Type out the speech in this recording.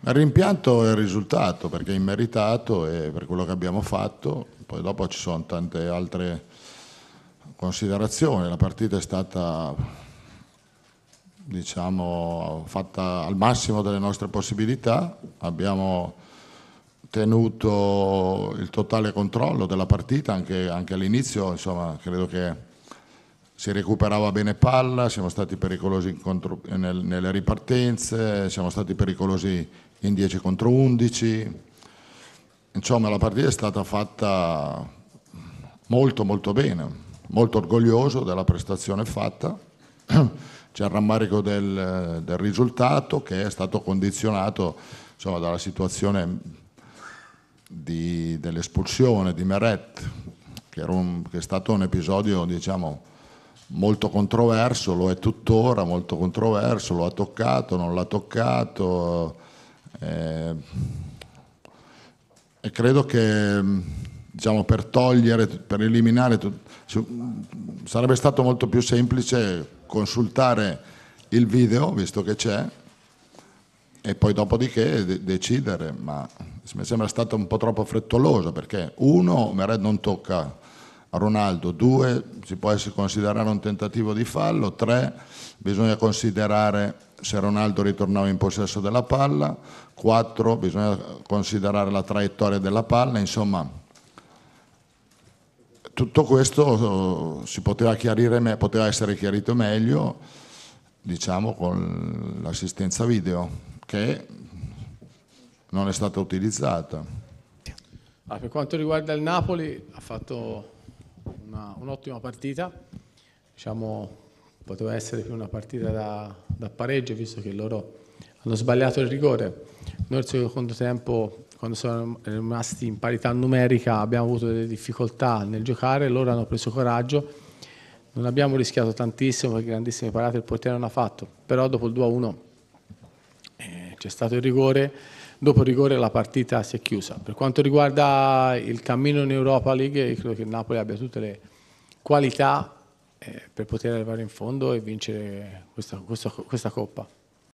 Il rimpianto è il risultato perché è immeritato e per quello che abbiamo fatto, poi dopo ci sono tante altre considerazioni, la partita è stata diciamo, fatta al massimo delle nostre possibilità, abbiamo tenuto il totale controllo della partita anche, anche all'inizio, credo che si recuperava bene palla, siamo stati pericolosi contro, nel, nelle ripartenze, siamo stati pericolosi in 10 contro 11. Insomma, la partita è stata fatta molto molto bene, molto orgoglioso della prestazione fatta. C'è il rammarico del, del risultato che è stato condizionato insomma, dalla situazione dell'espulsione di Meret, che, un, che è stato un episodio diciamo, molto controverso, lo è tuttora molto controverso, lo ha toccato, non l'ha toccato. Eh, e credo che mm, diciamo, per togliere, per eliminare, sarebbe stato molto più semplice consultare il video, visto che c'è, e poi dopodiché de decidere, ma mi sembra stato un po' troppo frettoloso perché uno Meret non tocca Ronaldo, due si può considerare un tentativo di fallo, tre bisogna considerare se Ronaldo ritornava in possesso della palla, quattro bisogna considerare la traiettoria della palla, insomma tutto questo eh, si poteva, chiarire, poteva essere chiarito meglio diciamo con l'assistenza video che non è stata utilizzata. Ah, per quanto riguarda il Napoli ha fatto un'ottima un partita, diciamo, poteva essere più una partita da, da, pareggio visto che loro hanno sbagliato il rigore. Noi nel secondo tempo, quando siamo rimasti in parità numerica, abbiamo avuto delle difficoltà nel giocare, loro hanno preso coraggio, non abbiamo rischiato tantissimo perché grandissime parate il portiere non ha fatto, però dopo il 2-1 eh, c'è stato il rigore, dopo il rigore la partita si è chiusa. Per quanto riguarda il cammino in Europa League, credo che il Napoli abbia tutte le qualità eh, per poter arrivare in fondo e vincere questa, questa, questa Coppa.